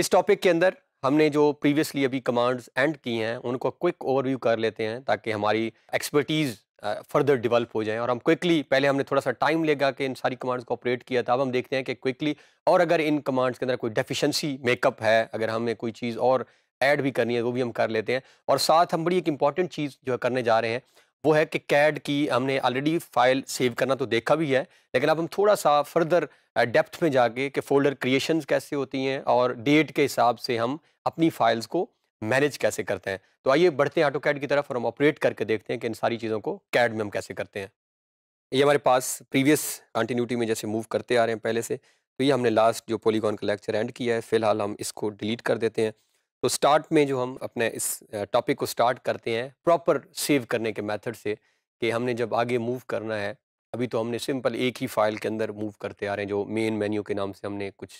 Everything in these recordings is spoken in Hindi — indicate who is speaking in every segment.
Speaker 1: इस टॉपिक के अंदर हमने जो प्रीवियसली अभी कमांड्स एंड की हैं उनको क्विक ओवरव्यू कर लेते हैं ताकि हमारी एक्सपर्टीज़ फर्दर डेवलप हो जाए और हम क्विकली पहले हमने थोड़ा सा टाइम लेगा कि इन सारी कमांड्स को ऑपरेट किया था अब हम देखते हैं कि क्विकली और अगर इन कमांड्स के अंदर कोई डेफिशिएंसी मेकअप है अगर हमें कोई चीज़ और ऐड भी करनी है वो भी हम कर लेते हैं और साथ हम बड़ी एक इंपॉर्टेंट चीज़ जो है करने जा रहे हैं वो है कि कैड की हमने ऑलरेडी फाइल सेव करना तो देखा भी है लेकिन अब हम थोड़ा सा फर्दर डेप्थ में जाके कि फोल्डर क्रिएशंस कैसे होती हैं और डेट के हिसाब से हम अपनी फाइल्स को मैनेज कैसे करते हैं तो आइए बढ़ते हैं ऑटो कैड की तरफ और हम ऑपरेट करके देखते हैं कि इन सारी चीज़ों को कैड में हम कैसे करते हैं ये हमारे पास प्रीवियस कंटिन्यूटी में जैसे मूव करते आ रहे हैं पहले से तो ये हमने लास्ट जो पोलीगॉन का लेक्चर एंड किया है फिलहाल हम इसको डिलीट कर देते हैं तो स्टार्ट में जो हम अपने इस टॉपिक को स्टार्ट करते हैं प्रॉपर सेव करने के मेथड से कि हमने जब आगे मूव करना है अभी तो हमने सिंपल एक ही फाइल के अंदर मूव करते आ रहे हैं जो मेन मेन्यू के नाम से हमने कुछ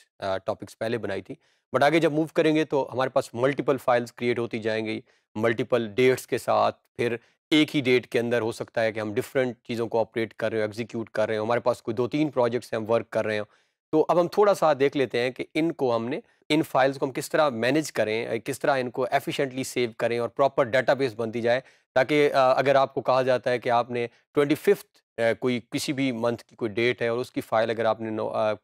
Speaker 1: टॉपिक्स पहले बनाई थी बट आगे जब मूव करेंगे तो हमारे पास मल्टीपल फाइल्स क्रिएट होती जाएंगी मल्टीपल डेट्स के साथ फिर एक ही डेट के अंदर हो सकता है कि हम डिफरेंट चीज़ों को ऑपरेट कर रहे हो एग्जीक्यूट कर रहे हो हमारे पास कोई दो तीन प्रोजेक्ट्स हैं हम वर्क कर रहे हो तो अब हम थोड़ा सा देख लेते हैं कि इनको हमने इन फाइल्स को हम किस तरह मैनेज करें किस तरह इनको एफिशिएंटली सेव करें और प्रॉपर डेटाबेस बनती जाए ताकि अगर आपको कहा जाता है कि आपने ट्वेंटी फिफ्थ कोई किसी भी मंथ की कोई डेट है और उसकी फाइल अगर आपने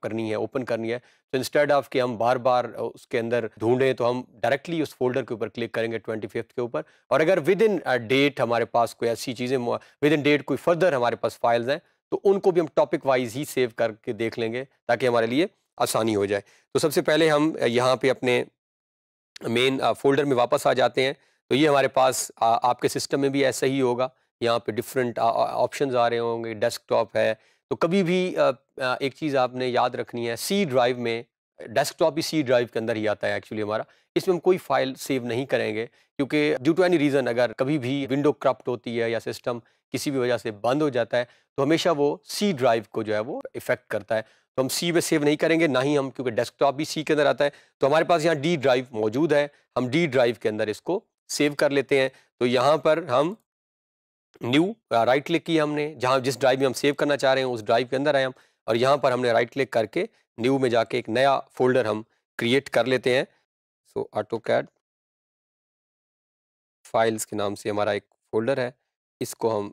Speaker 1: करनी है ओपन करनी है तो इंस्टेड ऑफ कि हम बार बार उसके अंदर ढूंढें तो हम डायरेक्टली उस फोल्डर के ऊपर क्लिक करेंगे ट्वेंटी फिफ्थ के ऊपर और अगर विद इन डेट हमारे पास कोई ऐसी चीज़ें विद इन डेट कोई फर्दर हमारे पास फाइल्स हैं तो उनको भी हम टॉपिक वाइज ही सेव करके देख लेंगे ताकि हमारे लिए आसानी हो जाए तो सबसे पहले हम यहाँ पे अपने मेन फोल्डर में वापस आ जाते हैं तो ये हमारे पास आ, आपके सिस्टम में भी ऐसा ही होगा यहाँ पे डिफरेंट ऑप्शन आ रहे होंगे डेस्कटॉप है तो कभी भी आ, आ, एक चीज़ आपने याद रखनी है सी ड्राइव में डेस्कटॉप ही सी ड्राइव के अंदर ही आता है एक्चुअली हमारा इसमें हम कोई फाइल सेव नहीं करेंगे क्योंकि ड्यू टू एनी रीज़न अगर कभी भी विंडो करप्ट होती है या सिस्टम किसी भी वजह से बंद हो जाता है तो हमेशा वो सी ड्राइव को जो है वो इफेक्ट करता है तो हम सी में सेव नहीं करेंगे ना ही हम क्योंकि डेस्कटॉप भी सी के अंदर आता है तो हमारे पास यहाँ डी ड्राइव मौजूद है हम डी ड्राइव के अंदर इसको सेव कर लेते हैं तो यहाँ पर हम न्यू राइट क्लिक किया हमने जहाँ जिस ड्राइव में हम सेव करना चाह रहे हैं उस ड्राइव के अंदर आए हम और यहाँ पर हमने राइट क्लिक करके न्यू में जाके एक नया फोल्डर हम क्रिएट कर लेते हैं सो ऑटो कैड फाइल्स के नाम से हमारा एक फोल्डर है इसको हम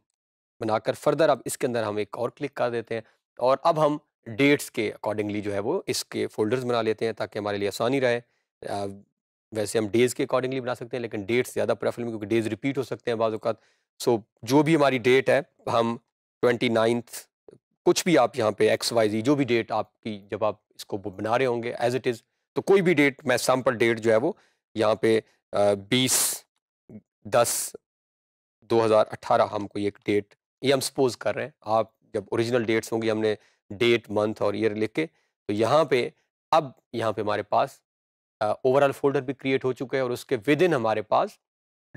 Speaker 1: बनाकर फर्दर अब इसके अंदर हम एक और क्लिक कर देते हैं और अब हम डेट्स के अकॉर्डिंगली जो है वो इसके फोल्डर्स बना लेते हैं ताकि हमारे लिए आसानी रहे वैसे हम डेज़ के अकॉर्डिंगली बना सकते हैं लेकिन डेट्स ज़्यादा प्रेफरेंस क्योंकि डेज़ रिपीट हो सकते हैं बाज़ात सो so, जो भी हमारी डेट है हम ट्वेंटी नाइन्थ कुछ भी आप यहाँ पे एक्स वाई जी जो भी डेट आपकी जब आप इसको बना रहे होंगे एज इट इज़ तो कोई भी डेट मैं सैम्पल डेट जो है वो यहाँ पे बीस दस दो हज़ार अट्ठारह हमको एक डेट ये हम सपोज कर रहे हैं आप जब ओरिजिनल डेट्स होंगी हमने डेट मंथ और ईयर लिख के तो यहाँ पे अब यहाँ पे हमारे पास ओवरऑल फोल्डर भी क्रिएट हो चुका है और उसके विद इन हमारे पास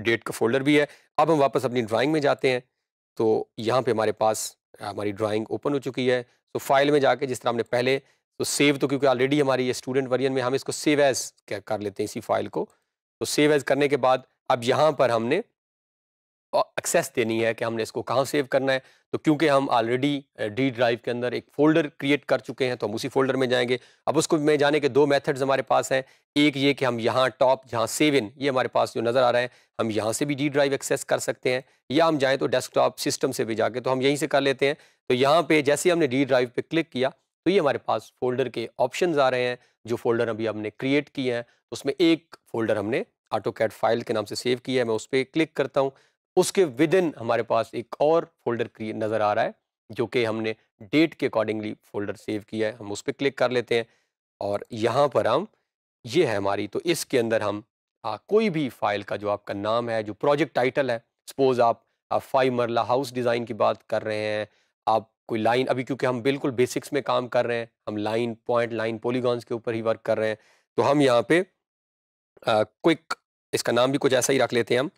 Speaker 1: डेट का फोल्डर भी है अब हम वापस अपनी ड्राइंग में जाते हैं तो यहाँ पे हमारे पास हमारी ड्राइंग ओपन हो चुकी है तो फाइल में जाके जिस तरह हमने पहले तो सेव तो क्योंकि ऑलरेडी हमारी ये स्टूडेंट वर्जन में हम इसको सेव एज कर लेते हैं इसी फाइल को तो सेव एज करने के बाद अब यहाँ पर हमने एक्सेस देनी है कि हमने इसको कहाँ सेव करना है तो क्योंकि हम ऑलरेडी डी ड्राइव के अंदर एक फ़ोल्डर क्रिएट कर चुके हैं तो हम उसी फोल्डर में जाएंगे अब उसको में जाने के दो मेथड्स हमारे पास हैं एक ये कि हम यहाँ टॉप जहाँ सेव इन ये हमारे पास जो नज़र आ रहा है हम यहाँ से भी डी ड्राइव एक्सेस कर सकते हैं या हम जाएँ तो डेस्कटॉप सिस्टम से भी जाके तो हम यहीं से कर लेते हैं तो यहाँ पर जैसे हमने डी ड्राइव पर क्लिक किया तो ये हमारे पास फोल्डर के ऑप्शन आ रहे हैं जो फोल्डर अभी हमने क्रिएट किए हैं तो उसमें एक फोल्डर हमने ऑटो कैट फाइल के नाम से सेव किया है मैं उस पर क्लिक करता हूँ उसके विद इन हमारे पास एक और फोल्डर नज़र आ रहा है जो कि हमने डेट के अकॉर्डिंगली फोल्डर सेव किया है हम उस पर क्लिक कर लेते हैं और यहाँ पर हम ये है हमारी तो इसके अंदर हम आ, कोई भी फाइल का जो आपका नाम है जो प्रोजेक्ट टाइटल है सपोज़ आप, आप फाइव मरला हाउस डिज़ाइन की बात कर रहे हैं आप कोई लाइन अभी क्योंकि हम बिल्कुल बेसिक्स में काम कर रहे हैं हम लाइन पॉइंट लाइन पोलीगॉन्स के ऊपर ही वर्क कर रहे हैं तो हम यहाँ पे क्विक इसका नाम भी कुछ ऐसा ही रख लेते हैं हम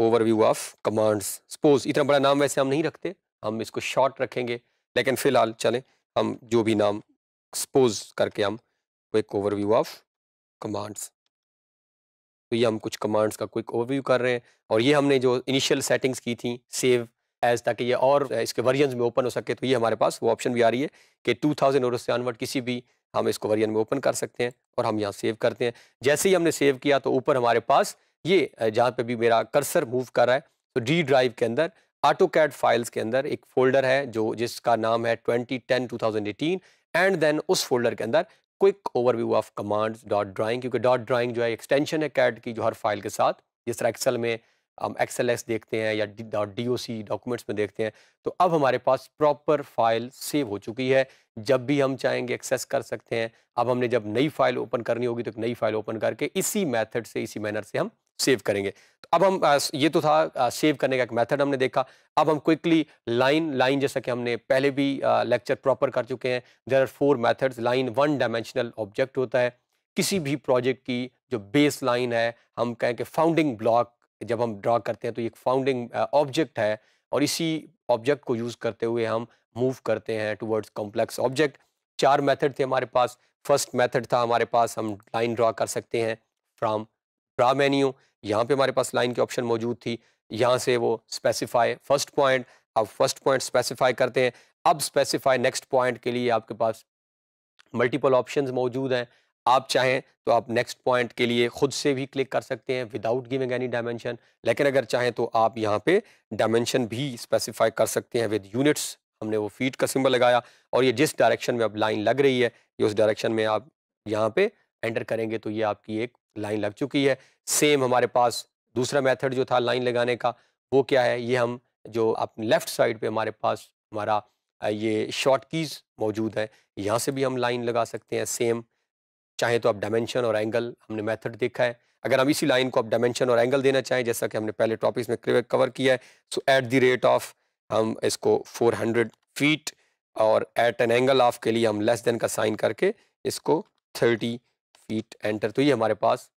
Speaker 1: ओवरव्यू ऑफ कमांड्स सपोज इतना बड़ा नाम वैसे हम नहीं रखते हम इसको शॉर्ट रखेंगे लेकिन फ़िलहाल चलें हम जो भी नाम सपोज करके हम क्विक ओवरव्यू ऑफ कमांड्स तो ये हम कुछ कमांड्स का क्विक ओवरव्यू कर रहे हैं और ये हमने जो इनिशियल सेटिंग्स की थी सेव एज ताकि ये और इसके वर्जन में ओपन हो सके तो ये हमारे पास वो ऑप्शन भी आ रही है कि 2000 और उससे अनवर्ट किसी भी हम इसको वर्जन में ओपन कर सकते हैं और हम यहाँ सेव करते हैं जैसे ही हमने सेव किया तो ऊपर हमारे पास ये जहाँ पे भी मेरा कर्सर मूव कर रहा है तो डी ड्राइव के अंदर ऑटो कैड फाइल्स के अंदर एक फोल्डर है जो जिसका नाम है twenty ten two thousand eighteen and then उस फोल्डर के अंदर quick overview of command dot drawing क्योंकि डॉट ड्राइंग जो है एक्सटेंशन है कैड की जो हर फाइल के साथ जिस तरह एक्सेल में हम एक्सएल एस देखते हैं या dot D O C documents में देखते हैं तो अब हमारे पास प्रॉपर फाइल सेव हो चुकी है जब भी हम चाहेंगे एक्सेस कर सकते हैं अब हमने जब नई फाइल ओपन करनी होगी तो एक नई फाइल ओपन करके इसी मेथड से इसी मैनर से हम सेव करेंगे तो अब हम ये तो था सेव करने का एक मेथड हमने देखा अब हम क्विकली लाइन लाइन जैसा कि हमने पहले भी लेक्चर प्रॉपर कर चुके हैं there are four methods line one dimensional object होता है किसी भी प्रोजेक्ट की जो बेस लाइन है हम कहें कि फाउंडिंग ब्लॉक जब हम ड्रा करते हैं तो एक फाउंडिंग ऑब्जेक्ट है और इसी ऑब्जेक्ट को यूज़ करते हुए हम मूव करते हैं टूवर्ड्स कॉम्प्लेक्स ऑब्जेक्ट चार मेथड थे हमारे पास फर्स्ट मेथड था हमारे पास हम लाइन ड्रा कर सकते हैं फ्राम ड्रा मेन्यू यहाँ पे हमारे पास लाइन की ऑप्शन मौजूद थी यहाँ से वो स्पेसिफाई फर्स्ट पॉइंट आप फर्स्ट पॉइंट स्पेसिफाई करते हैं अब स्पेसिफाई नेक्स्ट पॉइंट के लिए आपके पास मल्टीपल ऑप्शंस मौजूद हैं आप चाहें तो आप नेक्स्ट पॉइंट के लिए खुद से भी क्लिक कर सकते हैं विदाउट गिविंग एनी डायमेंशन लेकिन अगर चाहें तो आप यहाँ पे डायमेंशन भी स्पेसिफाई कर सकते हैं विद यूनिट्स हमने वो फीट का सिंबल लगाया और ये जिस डायरेक्शन में अब लाइन लग रही है ये उस डायरेक्शन में आप यहाँ पे एंटर करेंगे तो ये आपकी एक लाइन लग चुकी है सेम हमारे पास दूसरा मेथड जो था लाइन लगाने का वो क्या है ये हम जो आप लेफ़्ट साइड पे हमारे पास हमारा ये शॉर्ट कीज़ मौजूद है यहाँ से भी हम लाइन लगा सकते हैं सेम चाहे तो आप डायमेंशन और एंगल हमने मेथड देखा है अगर हम इसी लाइन को आप डायमेंशन और एंगल देना चाहें जैसा कि हमने पहले टॉपिक्स में कवर किया है so at the rate of हम इसको 400 फीट और एट एन एंगल ऑफ के लिए हम लेस देन का साइन करके इसको थर्टी ईट एंटर तो ये हमारे पास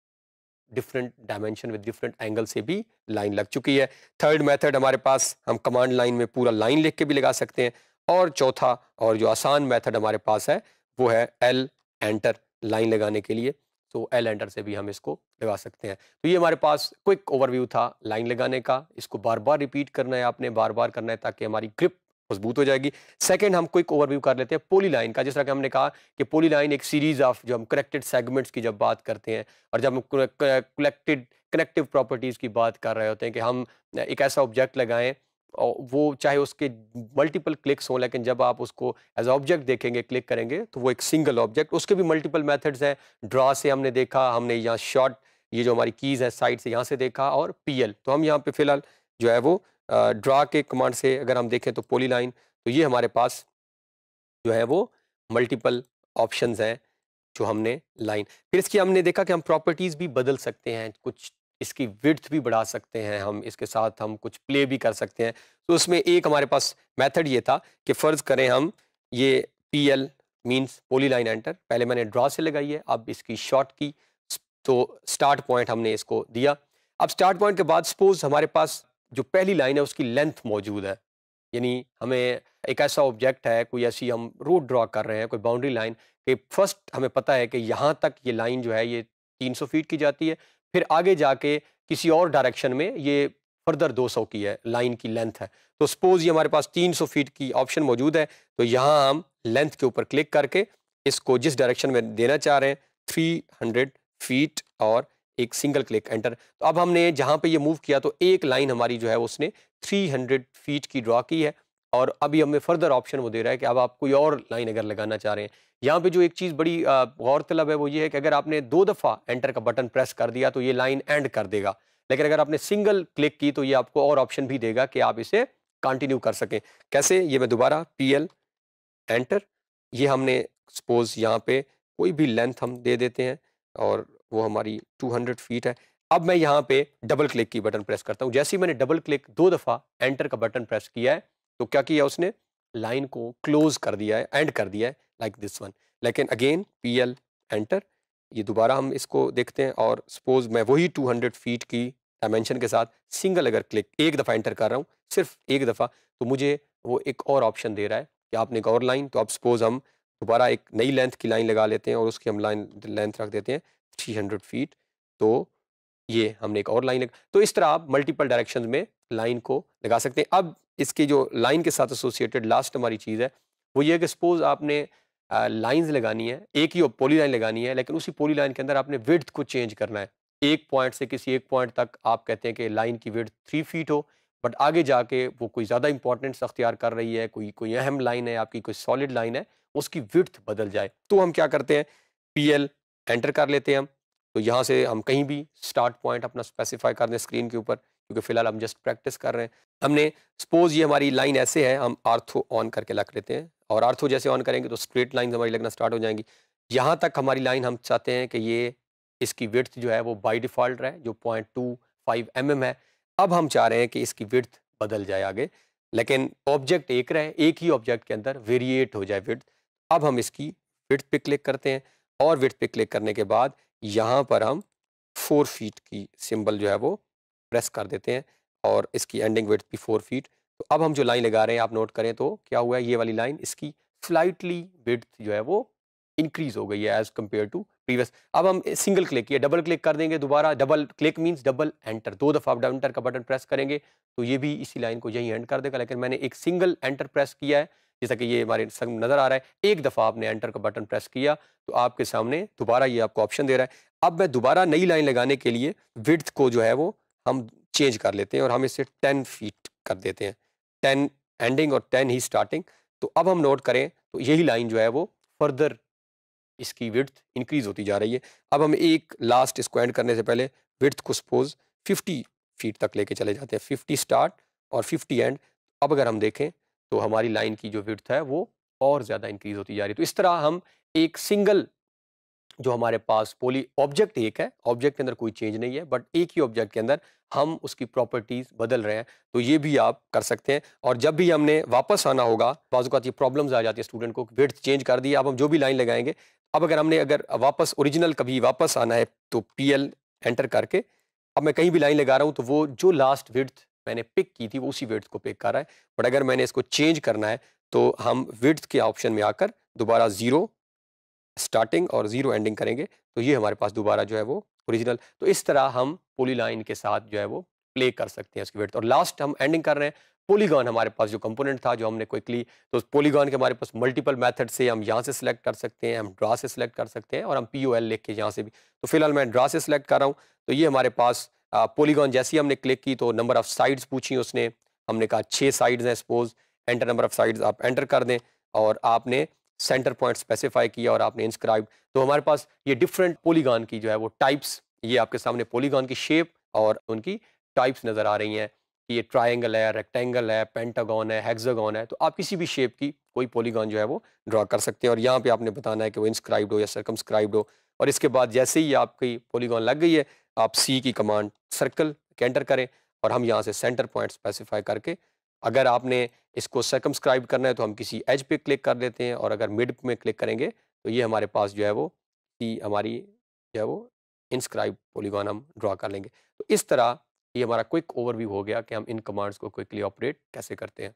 Speaker 1: different dimension with different angle से भी लाइन लग चुकी है थर्ड मेथड हमारे पास हम कमांड लाइन में पूरा लाइन लिख के भी लगा सकते हैं और चौथा और जो आसान मेथड हमारे पास है वो है एल एंटर लाइन लगाने के लिए तो एल एंटर से भी हम इसको लगा सकते हैं तो ये हमारे पास क्विक ओवरव्यू था लाइन लगाने का इसको बार बार रिपीट करना है आपने बार बार करना है ताकि हमारी ग्रिप मजबूत हो जाएगी सेकंड हम क्विक ओवरव्यू कर लेते हैं पोली लाइन का जिस तरह के हमने कहा कि पोली लाइन एक सीरीज ऑफ जो हम कनेक्टेड सेगमेंट्स की जब बात करते हैं और जब हम कलेक्टेड कनेक्टिव प्रॉपर्टीज़ की बात कर रहे होते हैं कि हम एक ऐसा ऑब्जेक्ट लगाएं और वो चाहे उसके मल्टीपल क्लिक्स हों लेकिन जब आप उसको एज ऑब्जेक्ट देखेंगे क्लिक करेंगे तो वो एक सिंगल ऑब्जेक्ट उसके भी मल्टीपल मेथड्स हैं ड्रा से हमने देखा हमने यहाँ शॉर्ट ये जो हमारी कीज़ है साइड से यहाँ से देखा और पीएल तो हम यहाँ पे फिलहाल जो है वो ड्रा के कमांड से अगर हम देखें तो पोली लाइन तो ये हमारे पास जो है वो मल्टीपल ऑप्शंस हैं जो हमने लाइन फिर इसकी हमने देखा कि हम प्रॉपर्टीज़ भी बदल सकते हैं कुछ इसकी विर्थ भी बढ़ा सकते हैं हम इसके साथ हम कुछ प्ले भी कर सकते हैं तो उसमें एक हमारे पास मेथड ये था कि फ़र्ज़ करें हम ये P L means polyline enter पहले मैंने ड्रा से लगाई है अब इसकी शॉर्ट की तो स्टार्ट पॉइंट हमने इसको दिया अब स्टार्ट पॉइंट के बाद सपोज हमारे पास जो पहली लाइन है उसकी लेंथ मौजूद है यानी हमें एक ऐसा ऑब्जेक्ट है कोई ऐसी हम रोड ड्रॉ कर रहे हैं कोई बाउंड्री लाइन कि फर्स्ट हमें पता है कि यहाँ तक ये लाइन जो है ये 300 फीट की जाती है फिर आगे जाके किसी और डायरेक्शन में ये फर्दर 200 की है लाइन की लेंथ है तो सपोज़ ये हमारे पास 300 फीट की ऑप्शन मौजूद है तो यहाँ हम लेंथ के ऊपर क्लिक करके इसको जिस डायरेक्शन में देना चाह रहे हैं हंड्रेड फीट और एक सिंगल क्लिक एंटर तो अब हमने जहाँ पे ये मूव किया तो एक लाइन हमारी जो है उसने 300 फीट की ड्रॉ की है और अभी हमें फर्दर ऑप्शन वो दे रहा है कि अब आप कोई और लाइन अगर लगाना चाह रहे हैं यहाँ पे जो एक चीज़ बड़ी गौरतलब है वो ये है कि अगर आपने दो दफ़ा एंटर का बटन प्रेस कर दिया तो ये लाइन एंड कर देगा लेकिन अगर आपने सिंगल क्लिक की तो ये आपको और ऑप्शन भी देगा कि आप इसे कंटिन्यू कर सकें कैसे ये मैं दोबारा पी एल एंटर ये हमने सपोज यहाँ पे कोई भी लेंथ हम दे देते हैं और वो हमारी 200 फीट है अब मैं यहाँ पे डबल क्लिक की बटन प्रेस करता हूँ जैसे ही मैंने डबल क्लिक दो दफ़ा एंटर का बटन प्रेस किया है तो क्या किया उसने लाइन को क्लोज कर दिया है एंड कर दिया है लाइक दिस वन लेकिन अगेन पी एल एंटर ये दोबारा हम इसको देखते हैं और सपोज मैं वही हंड्रेड फीट की डायमेंशन के साथ सिंगल अगर क्लिक एक दफ़ा एंटर कर रहा हूँ सिर्फ एक दफ़ा तो मुझे वो एक और ऑप्शन दे रहा है कि आपने एक और लाइन तो अब सपोज हम दोबारा एक नई लेंथ की लाइन लगा लेते हैं और उसकी हम लाइन लेंथ रख देते हैं थ्री हंड्रेड फीट तो ये हमने एक और लाइन लगा तो इस तरह आप मल्टीपल डायरेक्शन में लाइन को लगा सकते हैं अब इसके जो लाइन के साथ एसोसिएटेड लास्ट हमारी चीज़ है वो ये कि सपोज आपने लाइंस लगानी है एक ही पोली लाइन लगानी है लेकिन उसी पोली लाइन के अंदर आपने विड्थ को चेंज करना है एक पॉइंट से किसी एक पॉइंट तक आप कहते हैं कि लाइन की विड्थ थ्री फीट हो बट आगे जाके वो कोई ज़्यादा इंपॉर्टेंट अख्तियार कर रही है कोई कोई अहम लाइन है आपकी कोई सॉलिड लाइन है उसकी विड्थ बदल जाए तो हम क्या करते हैं पी एल एंटर कर लेते हैं हम तो यहाँ से हम कहीं भी स्टार्ट पॉइंट अपना स्पेसिफाई कर दें स्क्रीन के ऊपर क्योंकि फ़िलहाल हम जस्ट प्रैक्टिस कर रहे हैं हमने सपोज़ ये हमारी लाइन ऐसे है हम आर्थो ऑन करके लग लेते हैं और आर्थो जैसे ऑन करेंगे तो स्ट्रेट लाइन हमारी लगना स्टार्ट हो जाएंगी यहाँ तक हमारी लाइन हम चाहते हैं कि ये इसकी विर्थ जो है वो बाई डिफ़ॉल्ट रहे जो point two five M M है अब हम चाह रहे हैं कि इसकी विर्थ बदल जाए आगे लेकिन ऑब्जेक्ट एक रहे एक ही ऑब्जेक्ट के अंदर वेरिएट हो जाए विर्थ अब हम इसकी विर्थ पे क्लिक करते हैं और विथ पे क्लिक करने के बाद यहाँ पर हम फोर फीट की सिंबल जो है वो प्रेस कर देते हैं और इसकी एंडिंग विथ भी फोर फीट तो अब हम जो लाइन लगा रहे हैं आप नोट करें तो क्या हुआ है ये वाली लाइन इसकी स्लाइटली विथ जो है वो इंक्रीज हो गई है एज कम्पेयर टू प्रीवियस अब हम सिंगल क्लिक या डबल क्लिक कर देंगे दोबारा double click means double enter दो दफ़ा आप एंटर का बटन प्रेस करेंगे तो ये भी इसी लाइन को यही एंड कर देगा लेकिन मैंने एक सिंगल एंटर प्रेस किया है जैसा कि ये हमारे संग नज़र आ रहा है एक दफ़ा आपने एंटर का बटन प्रेस किया तो आपके सामने दोबारा ये आपको ऑप्शन दे रहा है अब मैं दोबारा नई लाइन लगाने के लिए विड्थ को जो है वो हम चेंज कर लेते हैं और हम इसे टेन फीट कर देते हैं टेन एंडिंग और टेन ही स्टार्टिंग तो अब हम नोट करें तो यही लाइन जो है वो फर्दर इसकी विड्थ इंक्रीज होती जा रही है अब हम एक लास्ट इसको एंड करने से पहले विड्थ को सपोज 50 फीट तक लेके चले जाते हैं 50 स्टार्ट और 50 एंड अब अगर हम देखें तो हमारी लाइन की जो विर्थ है वो और ज़्यादा इंक्रीज होती जा रही है तो इस तरह हम एक सिंगल जो हमारे पास पोली ऑब्जेक्ट एक है ऑब्जेक्ट के अंदर कोई चेंज नहीं है बट एक ही ऑब्जेक्ट के अंदर हम उसकी प्रॉपर्टीज़ बदल रहे हैं तो ये भी आप कर सकते हैं और जब भी हमने वापस आना होगा बाजूकात तो ये प्रॉब्लम्स आ जाती है स्टूडेंट को विर्थ चेंज कर दिया अब हम जो भी लाइन लगाएंगे अब अगर हमने अगर वापस ओरिजिनल कभी वापस आना है तो पी एंटर करके अब मैं कहीं भी लाइन लगा रहा हूँ तो वो जो लास्ट विर्थ मैंने पिक की थी वो उसी विड्थ को पिक कर रहा है बट अगर मैंने इसको चेंज करना है तो हम विड्थ के ऑप्शन में आकर दोबारा ज़ीरो स्टार्टिंग और ज़ीरो एंडिंग करेंगे तो ये हमारे पास दोबारा जो है वो ओरिजिनल तो इस तरह हम पोली लाइन के साथ जो है वो प्ले कर सकते हैं उसकी वेट और लास्ट हम एंडिंग कर रहे हैं पोलीगॉन हमारे पास जो कंपोनेंट था जो हमने क्विकली तो पोलीगॉन के हमारे पास मल्टीपल मेथड से हम यहाँ से सिलेक्ट कर सकते हैं हम ड्रा से सिलेक्ट कर सकते हैं और हम पी ओ लिख के यहाँ से भी तो फिलहाल मैं ड्रा से सिलेक्ट कर रहा हूँ तो ये हमारे पास पोलीगॉन जैसी हमने क्लिक की तो नंबर ऑफ़ साइड्स पूछी उसने हमने कहा छः साइड्स हैं suppose enter number of sides आप एंटर कर दें और आपने सेंटर पॉइंट स्पेसिफाई किया और आपने इंस्क्राइब तो हमारे पास ये डिफरेंट पोलीगॉन की जो है वो टाइप्स ये आपके सामने पोलीगॉन की शेप और उनकी टाइप्स नज़र आ रही हैं ये ट्राइंगल है रेक्टेंगल है पेंटागॉन है हेक्सागॉन है तो आप किसी भी शेप की कोई पोलीगॉन जो है वो ड्रा कर सकते हैं और यहाँ पे आपने बताना है कि वो इंस्क्राइब्ड हो या सरकमस्क्राइब्ड हो और इसके बाद जैसे ही आपकी पोलीगॉन लग गई है आप सी की कमांड सर्कल कैंटर करें और हम यहाँ से सेंटर पॉइंट स्पेसिफाई करके अगर आपने इसको सर्कमस्क्राइब करना है तो हम किसी एज पे क्लिक कर देते हैं और अगर मिड में क्लिक करेंगे तो ये हमारे पास जो है वो कि हमारी जो है वो इंस्क्राइब पोलीगॉन हम ड्रा कर लेंगे तो इस तरह ये हमारा क्विक ओवरव्यू हो गया कि हम इन कमांड्स को क्विकली ऑपरेट कैसे करते हैं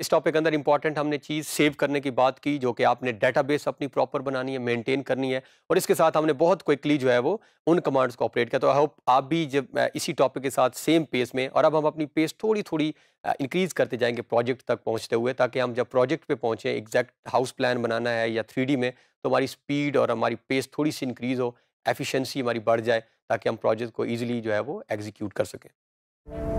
Speaker 1: इस टॉपिक के अंदर इंपॉर्टेंट हमने चीज़ सेव करने की बात की जो कि आपने डेटाबेस अपनी प्रॉपर बनानी है मेंटेन करनी है और इसके साथ हमने बहुत क्विकली जो है वो उन कमांड्स को ऑपरेट किया तो आई होप आप भी जब इसी टॉपिक के साथ सेम पेस में और अब हम अपनी पेस थोड़ी थोड़ी इंक्रीज़ करते जाएंगे प्रोजेक्ट तक पहुँचते हुए ताकि हम जब प्रोजेक्ट पर पहुँचें एग्जैक्ट हाउस प्लान बनाना है या थ्री में तो हमारी स्पीड और हमारी पेस थोड़ी सी इंक्रीज़ हो एफिशेंसी हमारी बढ़ जाए ताकि हम प्रोजेक्ट को ईजिली जो है वो एग्जीक्यूट कर सकें